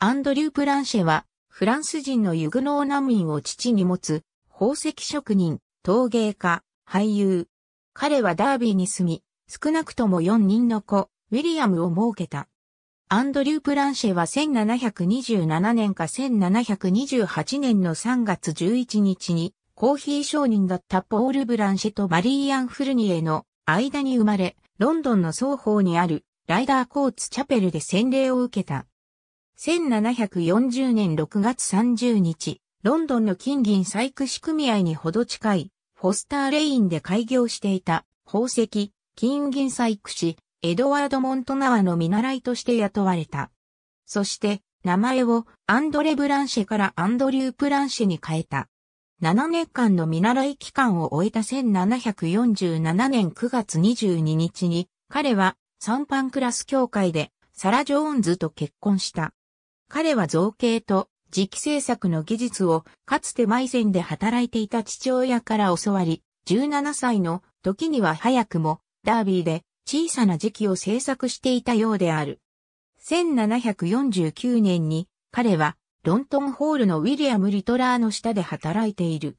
アンドリュー・プランシェは、フランス人のユグノー難民を父に持つ、宝石職人、陶芸家、俳優。彼はダービーに住み、少なくとも4人の子、ウィリアムを設けた。アンドリュー・プランシェは1727年か1728年の3月11日に、コーヒー商人だったポール・ブランシェとマリー・アン・フルニエの間に生まれ、ロンドンの双方にあるライダーコーツ・チャペルで洗礼を受けた。1740年6月30日、ロンドンの金銀採掘組合にほど近い、フォスターレインで開業していた、宝石、金銀採掘エドワード・モントナワの見習いとして雇われた。そして、名前をアンドレ・ブランシェからアンドリュー・プランシェに変えた。7年間の見習い期間を終えた1747年9月22日に、彼はサンパンクラス協会でサラ・ジョーンズと結婚した。彼は造形と磁気製作の技術をかつて舞ンで働いていた父親から教わり、17歳の時には早くもダービーで小さな磁器を製作していたようである。1749年に彼はロントンホールのウィリアム・リトラーの下で働いている。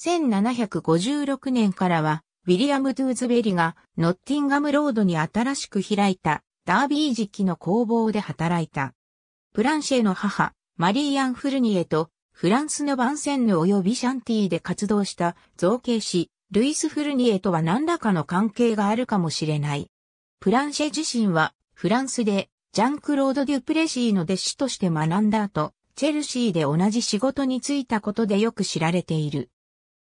1756年からはウィリアム・ドゥーズベリがノッティンガムロードに新しく開いたダービー磁気の工房で働いた。プランシェの母、マリー・アン・フルニエと、フランスのバンセンヌ及びシャンティで活動した造形師、ルイス・フルニエとは何らかの関係があるかもしれない。プランシェ自身は、フランスで、ジャンクロード・デュプレシーの弟子として学んだ後、チェルシーで同じ仕事に就いたことでよく知られている。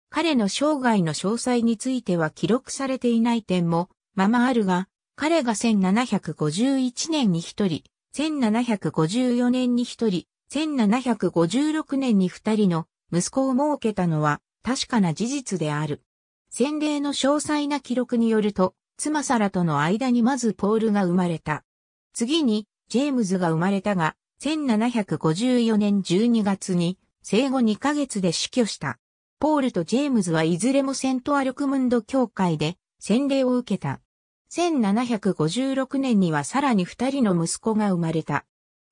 彼の生涯の詳細については記録されていない点も、ままあるが、彼が1751年に一人、1754年に一人、1756年に二人の息子を設けたのは確かな事実である。洗礼の詳細な記録によると、妻サラとの間にまずポールが生まれた。次に、ジェームズが生まれたが、1754年12月に生後2ヶ月で死去した。ポールとジェームズはいずれもセントアルクムンド教会で洗礼を受けた。1756年にはさらに二人の息子が生まれた。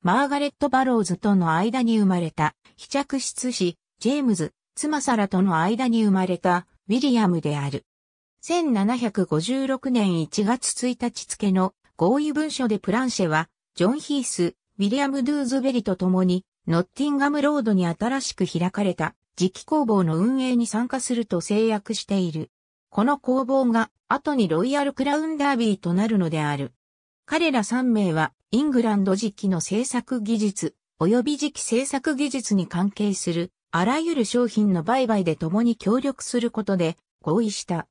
マーガレット・バローズとの間に生まれた、被着室子、ジェームズ、妻サラとの間に生まれた、ウィリアムである。1756年1月1日付の合意文書でプランシェは、ジョン・ヒース、ウィリアム・ドゥーズベリと共に、ノッティンガムロードに新しく開かれた、磁気工房の運営に参加すると制約している。この工房が後にロイヤルクラウンダービーとなるのである。彼ら3名はイングランド時期の制作技術及び時期制作技術に関係するあらゆる商品の売買で共に協力することで合意した。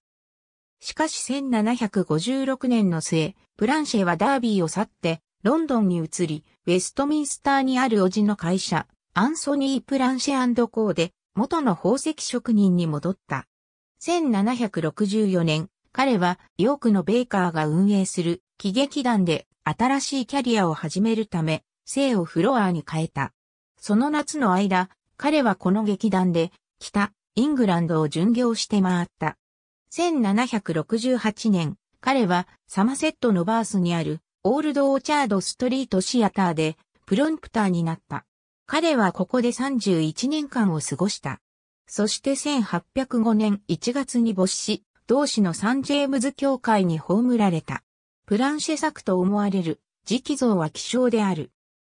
しかし1756年の末、プランシェはダービーを去ってロンドンに移り、ウェストミンスターにあるおじの会社、アンソニー・プランシェコーで元の宝石職人に戻った。1764年、彼はヨークのベイカーが運営する喜劇団で新しいキャリアを始めるため、生をフロアに変えた。その夏の間、彼はこの劇団で北イングランドを巡業して回った。1768年、彼はサマセットのバースにあるオールド・オーチャード・ストリート・シアターでプロンプターになった。彼はここで31年間を過ごした。そして1805年1月に没し、同志のサンジェームズ教会に葬られた。プランシェ作と思われる磁気像は希少である。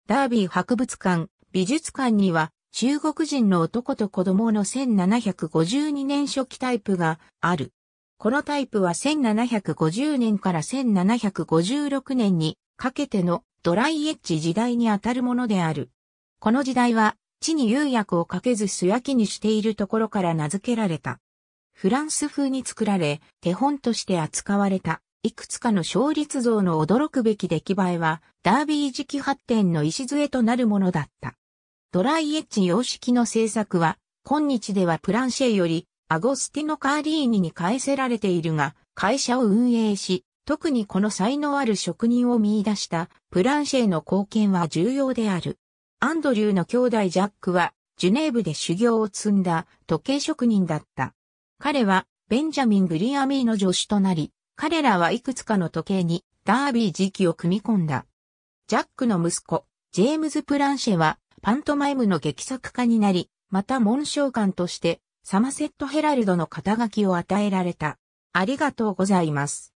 ダービー博物館、美術館には中国人の男と子供の1752年初期タイプがある。このタイプは1750年から1756年にかけてのドライエッジ時代にあたるものである。この時代は地に釉薬をかけず素焼きにしているところから名付けられた。フランス風に作られ、手本として扱われた、いくつかの勝率像の驚くべき出来栄えは、ダービー時期発展の礎となるものだった。ドライエッジ様式の製作は、今日ではプランシェより、アゴスティノ・カーリーニに返せられているが、会社を運営し、特にこの才能ある職人を見出した、プランシェの貢献は重要である。アンドリューの兄弟ジャックは、ジュネーブで修行を積んだ時計職人だった。彼は、ベンジャミン・グリアミーの助手となり、彼らはいくつかの時計に、ダービー時期を組み込んだ。ジャックの息子、ジェームズ・プランシェは、パントマイムの劇作家になり、また紋章官として、サマセット・ヘラルドの肩書きを与えられた。ありがとうございます。